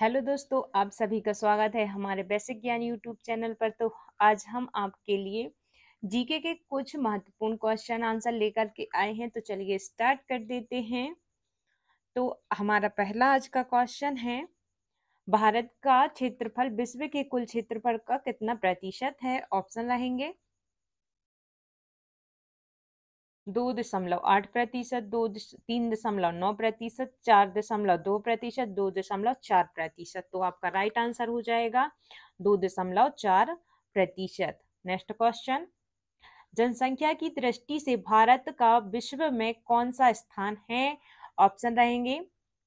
hello दोस्तों आप सभी का स्वागत है हमारे बेसिक ज्ञान यूट्यूब चैनल पर तो आज हम आपके लिए जीके के कुछ महत्वपूर्ण क्वेश्चन आंसर लेकर के आए हैं तो चलिए स्टार्ट कर देते हैं तो हमारा पहला आज का क्वेश्चन है भारत का क्षेत्रफल विश्व के कुल क्षेत्रफल का कितना प्रतिशत है ऑप्शन रहेंगे दो दशमलव आठ प्रतिशत दो तीन दशमलव नौ प्रतिशत चार दशमलव दो प्रतिशत दो दशमलव चार प्रतिशत तो आपका राइट आंसर हो जाएगा दो दशमलव चार प्रतिशत नेक्स्ट क्वेश्चन जनसंख्या की दृष्टि से भारत का विश्व में कौन सा स्थान है ऑप्शन रहेंगे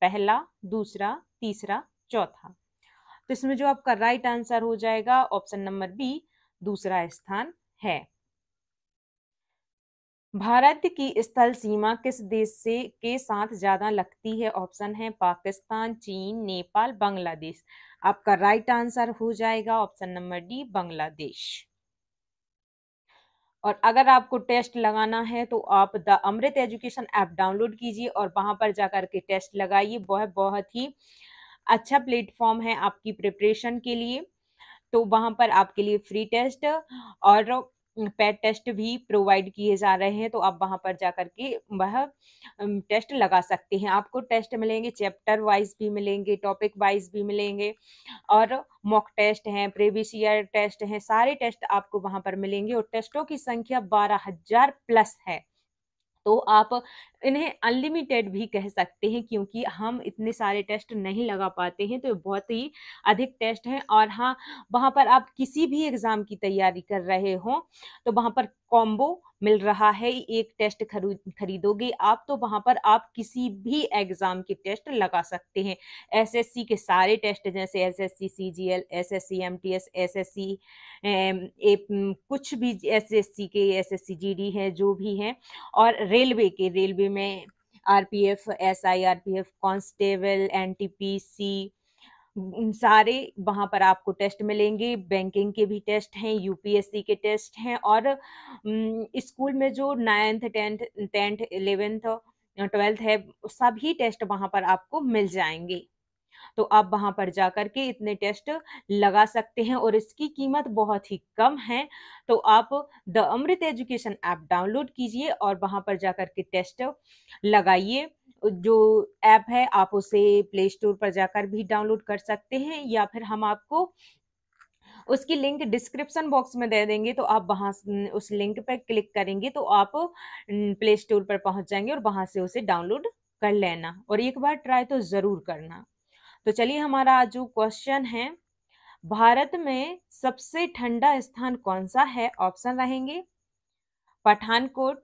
पहला दूसरा तीसरा चौथा तो इसमें जो आपका राइट आंसर हो जाएगा ऑप्शन नंबर बी दूसरा स्थान है भारत की स्थल सीमा किस देश से के साथ ज्यादा लगती है ऑप्शन है पाकिस्तान चीन नेपाल बांग्लादेश आपका राइट आंसर हो जाएगा ऑप्शन नंबर डी बांग्लादेश और अगर आपको टेस्ट लगाना है तो आप the Amrit education app download कीजिए और वहां पर जाकर के टेस्ट लगाइए बहुत बहुत ही अच्छा प्लेटफॉर्म है आपकी प्रिपरेशन के लिए तो वहां पर आपके लिए फ्री टेस्ट और पैड टेस्ट भी प्रोवाइड किए जा रहे हैं तो आप वहां पर जा कर के वह टेस्ट लगा सकते हैं आपको टेस्ट मिलेंगे चैप्टर वाइज भी मिलेंगे टॉपिक वाइज भी मिलेंगे और मॉक टेस्ट हैं प्रीवियस ईयर टेस्ट हैं सारे टेस्ट आपको वहां पर मिलेंगे और टेस्टों की संख्या बारह हजार प्लस है तो आप इन्हें अनलिमिटेड भी कह सकते हैं क्योंकि हम इतने सारे टेस्ट नहीं लगा पाते हैं तो बहुत ही अधिक टेस्ट हैं और हाँ वहाँ पर आप किसी भी एग्ज़ाम की तैयारी कर रहे हो तो वहाँ पर कॉम्बो मिल रहा है एक टेस्ट खरीदोगे आप तो वहाँ पर आप किसी भी एग्ज़ाम के टेस्ट लगा सकते हैं एसएससी के सारे टेस्ट जैसे SSC CGL SSC MTS SSC कुछ भी एसएससी के एसएससी जीडी है जो भी हैं और रेलवे के रेलवे में आरपीएफ एसआईआरपीएफ कांस्टेबल एनटीपीसी सारे वहाँ पर आपको टेस्ट मिलेंगे बैंकिंग के भी टेस्ट हैं यूपीएससी के टेस्ट हैं और स्कूल में जो ninth tenth tenth eleventh twelfth है सभी टेस्ट वहाँ पर आपको मिल जाएंगे तो आप वहाँ पर जा के इतने टेस्ट लगा सकते हैं और इसकी कीमत बहुत ही कम है तो आप the Amrit education app download कीजिए और वहाँ पर जा के टेस्ट लगाइए जो ऐप है आप उसे प्ले स्टोर पर जाकर भी डाउनलोड कर सकते हैं या फिर हम आपको उसकी लिंक डिस्क्रिप्शन बॉक्स में दे देंगे तो आप वहाँ उस लिंक पर क्लिक करेंगे तो आप प्ले स्टोर पर पहुँच जाएंगे और वहाँ से उसे डाउनलोड कर लेना और एक बार ट्राई तो ज़रूर करना तो चलिए हमारा आज जो क्वेश्चन है भारत में सबसे ठंडा स्थान कौन सा है ऑप्शन रहेंगे पठानकोट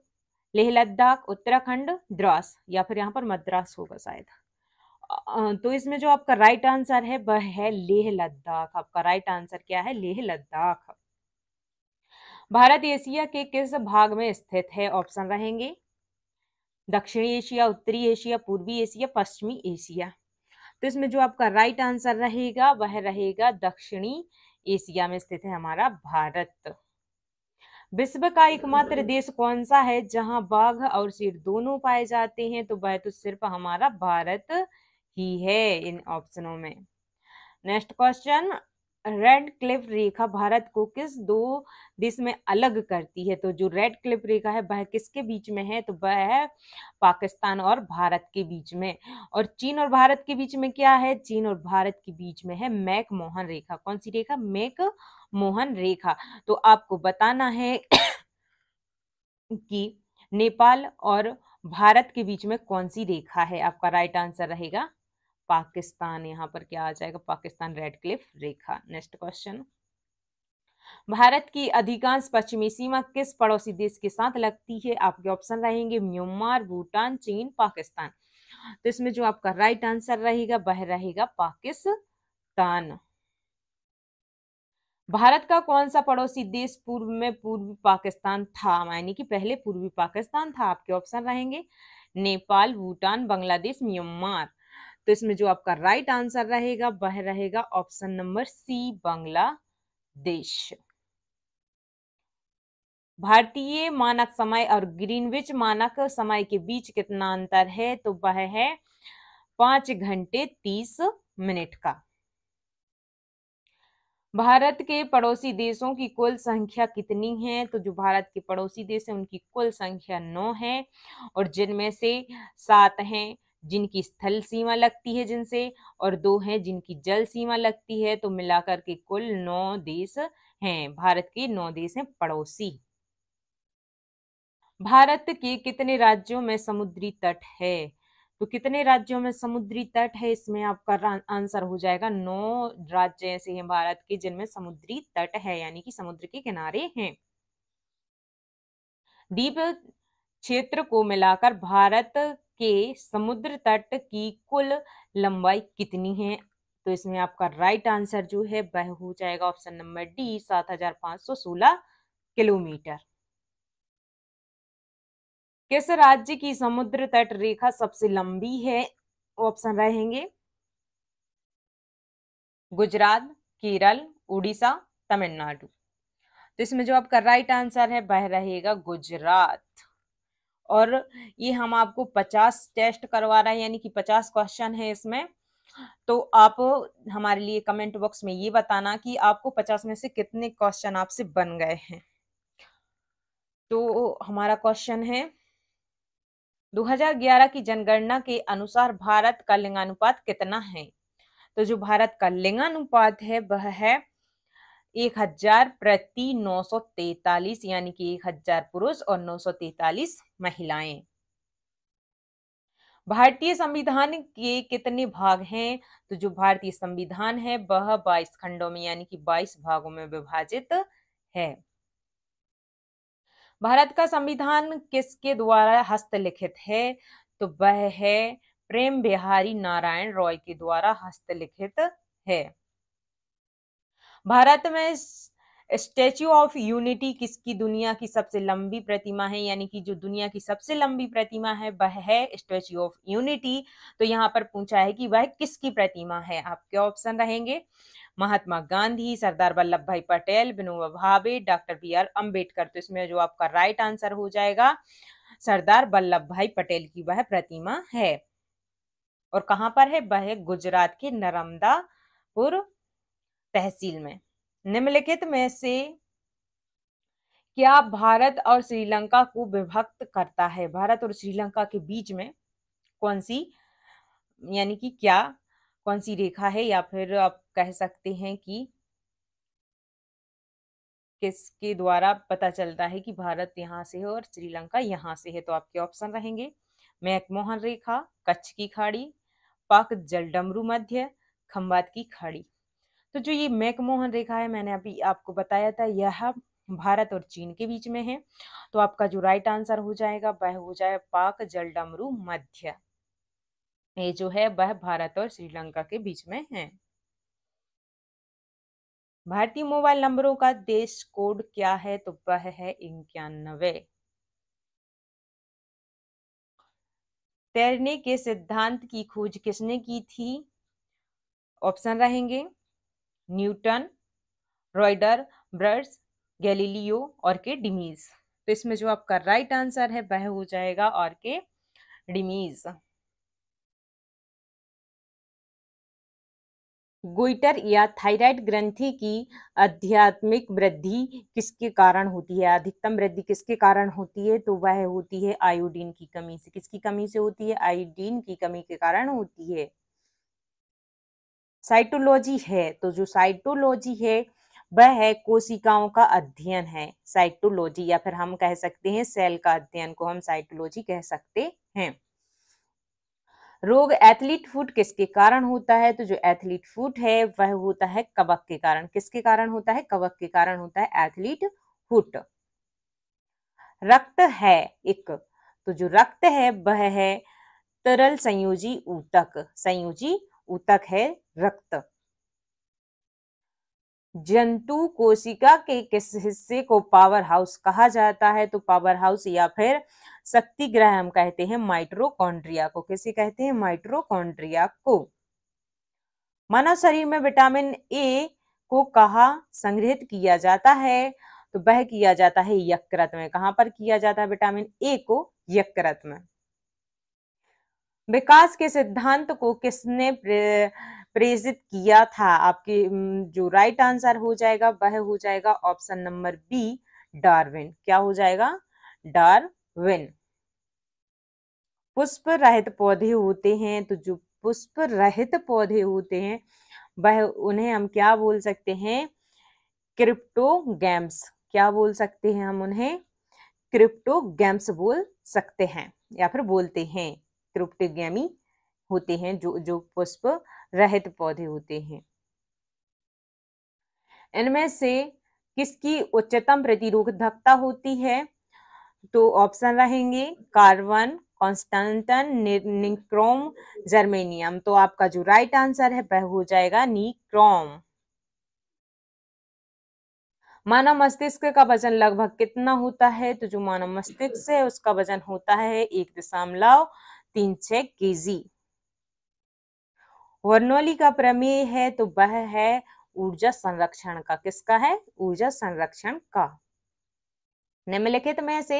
लेह लद्दाख उत्तराखंड द्रास या फिर यहाँ पर मद्रास होगा शायद तो इसमें जो आपका राइट आंसर है वह है लेह लद्दाख आपका राइट आंसर क्या है लेह लद्दाख भारत एशिया के किस भाग में स्थित है ऑप्शन रहेंगे दक्षिणी एशिया उत्तरी एशिया पूर्वी एशिया पश्चिमी एशिया तो इसमें जो आपका राइट आंसर रहेगा वह रहेगा दक्षिणी एशिया में स्थित है हमारा भारत विश्व का एकमात्र देश कौन सा है जहां बाघ और शेर दोनों पाए जाते हैं तो वह तो सिर्फ हमारा भारत ही है इन ऑप्शनों में नेक्स्ट क्वेश्चन रेड क्लिफ रेखा भारत को किस दो देश में अलग करती है तो जो रेड क्लिफ रेखा है वह किसके बीच में है तो वह है पाकिस्तान और भारत के बीच में और चीन और भारत के बीच में क्या है चीन और भारत के बीच में है मैक मोहन रेखा कौन सी रेखा मैक मोहन रेखा तो आपको बताना है कि नेपाल और भारत के बीच में कौन सी रेखा है आपका राइट आंसर रहेगा पाकिस्तान यहाँ पर क्या आ जाएगा पाकिस्तान रेड क्लिफ रेखा नेक्स्ट क्वेश्चन भारत की अधिकांश पश्चिमी सीमा किस पड़ोसी देश के साथ लगती है आपके ऑप्शन रहेंगे म्यांमार भूटान चीन पाकिस्तान तो इसमें जो आपका राइट आंसर रहेगा वह रहेगा पाकिस्तान भारत का कौन सा पड़ोसी देश पूर्व में पूर्वी पाकिस्तान था यानी कि पहले पूर्वी पाकिस्तान था आपके ऑप्शन रहेंगे नेपाल भूटान बांग्लादेश म्यांमार तो इसमें जो आपका राइट आंसर रहेगा वह रहेगा ऑप्शन नंबर सी बांग्लादेश भारतीय मानक समय और ग्रीनविच मानक समय के बीच कितना अंतर है तो वह है पांच घंटे तीस मिनट का भारत के पड़ोसी देशों की कुल संख्या कितनी है तो जो भारत के पड़ोसी देश है उनकी कुल संख्या नौ है और जिनमें से सात हैं जिनकी स्थल सीमा लगती है जिनसे और दो हैं जिनकी जल सीमा लगती है तो मिलाकर के कुल नौ देश हैं भारत के नौ देश हैं पड़ोसी भारत के कितने राज्यों में समुद्री तट है तो कितने राज्यों में समुद्री तट है इसमें आपका आंसर हो जाएगा नौ राज्य ऐसे हैं भारत के जिनमें समुद्री तट है यानी कि समुद्र के किनारे हैं द्वीप क्षेत्र को मिलाकर भारत के समुद्र तट की कुल लंबाई कितनी है तो इसमें आपका राइट आंसर जो है वह हो जाएगा ऑप्शन नंबर डी सात हजार पांच सौ सोलह किलोमीटर किस राज्य की समुद्र तट रेखा सबसे लंबी है ऑप्शन रहेंगे गुजरात केरल उड़ीसा तमिलनाडु तो इसमें जो आपका राइट आंसर है वह रहेगा गुजरात और ये हम आपको पचास टेस्ट करवा रहे हैं यानी कि पचास क्वेश्चन है इसमें तो आप हमारे लिए कमेंट बॉक्स में ये बताना कि आपको पचास में से कितने क्वेश्चन आपसे बन गए हैं तो हमारा क्वेश्चन है 2011 की जनगणना के अनुसार भारत का लिंगानुपात कितना है तो जो भारत का लिंगानुपात है वह है एक हजार प्रति नौ सौ तैतालीस यानी कि एक हजार पुरुष और नौ सौ तैतालीस महिलाएं भारतीय संविधान के कितने भाग हैं तो जो भारतीय संविधान है वह बाईस खंडों में यानी कि बाईस भागों में विभाजित है भारत का संविधान किसके द्वारा हस्तलिखित है तो वह है प्रेम बिहारी नारायण रॉय के द्वारा हस्तलिखित है भारत में स्टैच्यू ऑफ यूनिटी किसकी दुनिया की सबसे लंबी प्रतिमा है यानी कि जो दुनिया की सबसे लंबी प्रतिमा है वह है स्टैच्यू ऑफ यूनिटी तो यहाँ पर पूछा है कि वह किसकी प्रतिमा है आपके ऑप्शन रहेंगे महात्मा गांधी सरदार वल्लभ भाई पटेल विनोबा भावे डॉक्टर बी आर अम्बेडकर तो इसमें जो आपका राइट आंसर हो जाएगा सरदार वल्लभ भाई पटेल की वह प्रतिमा है और कहाँ पर है वह गुजरात के नर्मदापुर तहसील में निम्नलिखित में से क्या भारत और श्रीलंका को विभक्त करता है भारत और श्रीलंका के बीच में कौन सी यानी कि क्या कौन सी रेखा है या फिर आप कह सकते हैं कि किसके द्वारा पता चलता है कि भारत यहाँ से है और श्रीलंका यहाँ से है तो आपके ऑप्शन रहेंगे मैकमोहन रेखा कच्छ की खाड़ी पाक जलडमरू मध्य खम्बात की खाड़ी तो जो ये मैकमोहन रेखा है मैंने अभी आपको बताया था यह भारत और चीन के बीच में है तो आपका जो राइट आंसर हो जाएगा वह हो जाए पाक जलडमरू मध्य ये जो है वह भारत और श्रीलंका के बीच में है भारतीय मोबाइल नंबरों का देश कोड क्या है तो वह है इक्यानवे तैरने के सिद्धांत की खोज किसने की थी ऑप्शन रहेंगे न्यूटन रॉयडर ब्रड्स गैलीलियो और के डिमीज तो इसमें जो आपका राइट आंसर है वह हो जाएगा और के डिमीज गोइटर या थायराइड ग्रंथि की आध्यात्मिक वृद्धि किसके कारण होती है अधिकतम वृद्धि किसके कारण होती है तो वह होती है आयोडीन की कमी से किसकी कमी से होती है आयोडीन की कमी के कारण होती है साइटोलॉजी है तो जो साइटोलॉजी है वह है कोशिकाओं का अध्ययन है साइटोलॉजी या फिर हम कह सकते हैं सेल का अध्ययन को हम साइटोलॉजी कह सकते हैं रोग एथलीट फूट किसके कारण होता है तो जो एथलीट फूट है वह होता है कवक के कारण किसके कारण होता है कवक के कारण होता है एथलीट फूट रक्त है एक तो जो रक्त है वह है तरल संयोजी ऊतक संयोजी ऊतक है रक्त जंतु कोशिका के किस हिस्से को पावर हाउस कहा जाता है तो पावर हाउस या फिर शक्ति ग्रह हम कहते हैं माइट्रोकॉन्ड्रिया को किसे कहते हैं माइट्रोकॉन्ड्रिया को मानव शरीर में विटामिन ए को कहा संग्रहित किया जाता है तो वह किया जाता है यकृत में कहां पर किया जाता है विटामिन ए को यकृत में विकास के सिद्धांत को किसने प्रेरित किया था आपके जो राइट आंसर हो जाएगा वह हो जाएगा ऑप्शन नंबर बी डार्विन क्या हो जाएगा डार्विन पुष्प रहित पौधे होते हैं तो जो पुष्प रहित पौधे होते हैं वह उन्हें हम क्या बोल सकते हैं क्रिप्टोगेम्स क्या बोल सकते हैं हम उन्हें क्रिप्टोगेम्स बोल सकते हैं या फिर बोलते हैं त्रुप्टगामी होते हैं जो जो पुष्प रहित पौधे होते हैं इनमें से किसकी उच्चतम प्रतिरोधकता होती है तो ऑप्शन रहेंगे कार्बन कॉन्स्टेंटन निक्रोम जर्मेनियम तो आपका जो राइट आंसर है वह हो जाएगा निक्रोम मानव मस्तिष्क का वजन लगभग कितना होता है तो जो मानव मस्तिष्क है उसका वजन होता है एक दशमलव तीन छ के जी वर्नौली का प्रमेय है तो वह है ऊर्जा संरक्षण का किसका है ऊर्जा संरक्षण का निम्नलिखित में से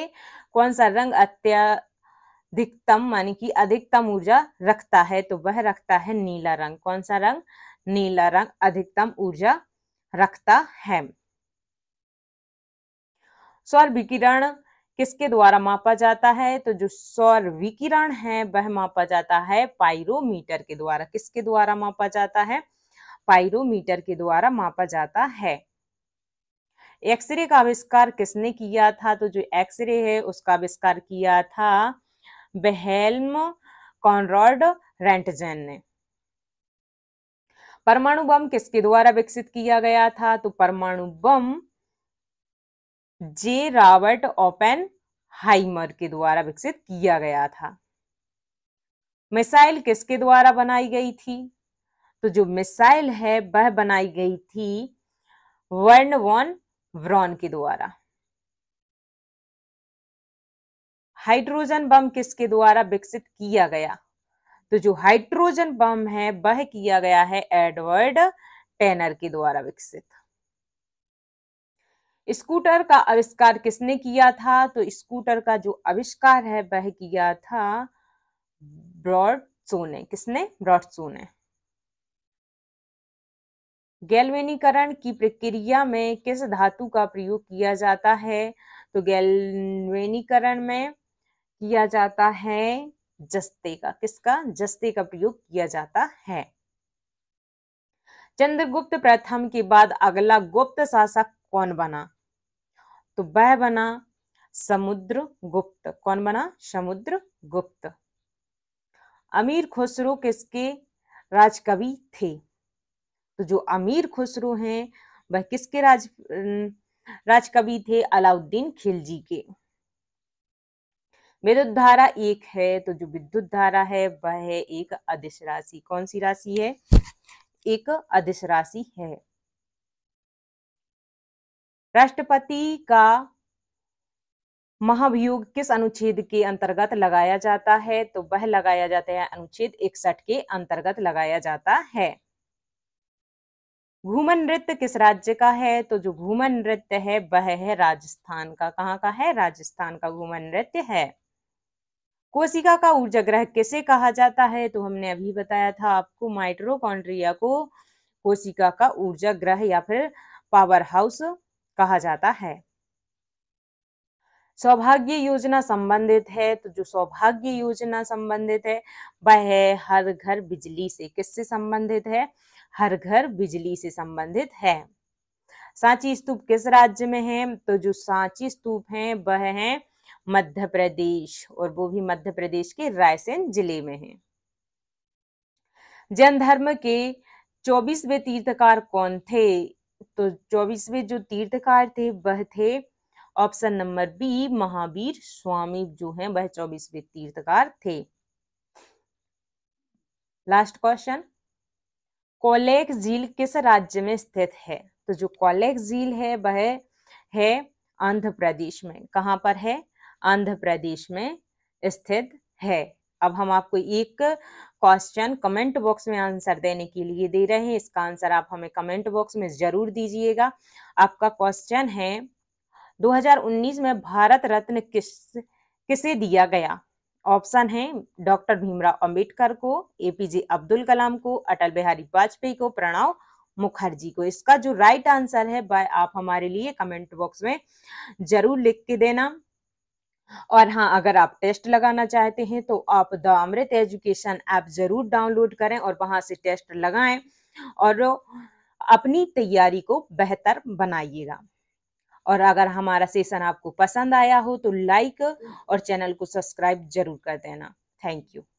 कौन सा रंग अत्यधिकतम मानी कि अधिकतम ऊर्जा रखता है तो वह रखता है नीला रंग कौन सा रंग नीला रंग अधिकतम ऊर्जा रखता है सौर विकिरण किसके द्वारा मापा जाता है तो जो सौर विकिरण है वह मापा जाता है पायरोमीटर के द्वारा किसके द्वारा मापा जाता है पायरोमीटर के द्वारा मापा जाता है एक्सरे का आविष्कार किसने किया था तो जो एक्सरे है उसका आविष्कार किया था बेहेल्म कॉनरॉड रेंटजन ने परमाणु बम किसके द्वारा विकसित किया गया था तो परमाणु बम जे रॉबर्ट ओपेन हाइमर के द्वारा विकसित किया गया था मिसाइल किसके द्वारा बनाई गई थी तो जो मिसाइल है वह बनाई गई थी वर्न वॉन व्रॉन के द्वारा हाइड्रोजन बम किसके द्वारा विकसित किया गया तो जो हाइड्रोजन बम है वह किया गया है एडवर्ड टेनर के द्वारा विकसित स्कूटर का आविष्कार किसने किया था तो स्कूटर का जो आविष्कार है वह किया था ब्रॉड सोने किसने ब्रॉड सोने गैल्वेनीकरण की प्रक्रिया में किस धातु का प्रयोग किया जाता है तो गैल्वेनीकरण में किया जाता है जस्ते का किसका जस्ते का प्रयोग किया जाता है चंद्रगुप्त प्रथम के बाद अगला गुप्त शासक कौन बना तो वह बना समुद्र गुप्त कौन बना समुद्र गुप्त अमीर खुसरो किसके राजकवि थे तो जो अमीर खुसरो हैं वह किसके राज राजकवि थे अलाउद्दीन खिलजी के विद्युत धारा एक है तो जो विद्युत धारा है वह है एक अधिश राशि कौन सी राशि है एक अधिश राशि है राष्ट्रपति का महाभियोग किस अनुच्छेद के अंतर्गत लगाया जाता है तो वह लगाया जाता है अनुच्छेद इकसठ के अंतर्गत लगाया जाता है घूमन नृत्य किस राज्य का है तो जो घूमन नृत्य है वह है राजस्थान का कहाँ का है राजस्थान का घूमन नृत्य है कोशिका का ऊर्जा ग्रह किसे कहा जाता है तो हमने अभी बताया था आपको माइट्रोकॉन्ड्रिया को कोशिका का ऊर्जा ग्रह या फिर पावर हाउस कहा जाता है सौभाग्य योजना संबंधित है तो जो सौभाग्य योजना संबंधित है वह है हर घर बिजली से किससे संबंधित है हर घर बिजली से संबंधित है सांची स्तूप किस राज्य में है तो जो सांची स्तूप है वह है मध्य प्रदेश और वो भी मध्य प्रदेश के रायसेन जिले में है जैन धर्म के चौबीसवे तीर्थकार कौन थे तो चौबीसवें जो तीर्थकार थे वह थे option number B Mahavir Swami जो हैं वह चौबीसवें तीर्थकार थे लास्ट क्वेश्चन कोलेक झील किस राज्य में स्थित है तो जो कोलेक झील है वह है आंध्र प्रदेश में कहां पर है आंध्र प्रदेश में स्थित है अब हम आपको एक क्वेश्चन कमेंट बॉक्स में आंसर देने के लिए दे रहे हैं इसका आंसर आप हमें कमेंट बॉक्स में जरूर दीजिएगा आपका क्वेश्चन है 2019 में भारत रत्न किस किसे दिया गया ऑप्शन है डॉक्टर भीमराव अंबेडकर को एपीजे अब्दुल कलाम को अटल बिहारी वाजपेयी को प्रणव मुखर्जी को इसका जो राइट आंसर है आप हमारे लिए कमेंट बॉक्स में जरूर लिख के देना और हाँ अगर आप टेस्ट लगाना चाहते हैं तो आप द अमृत एजुकेशन ऐप ज़रूर डाउनलोड करें और वहाँ से टेस्ट लगाएं और अपनी तैयारी को बेहतर बनाइएगा और अगर हमारा सेशन आपको पसंद आया हो तो लाइक और चैनल को सब्सक्राइब जरूर कर देना थैंक यू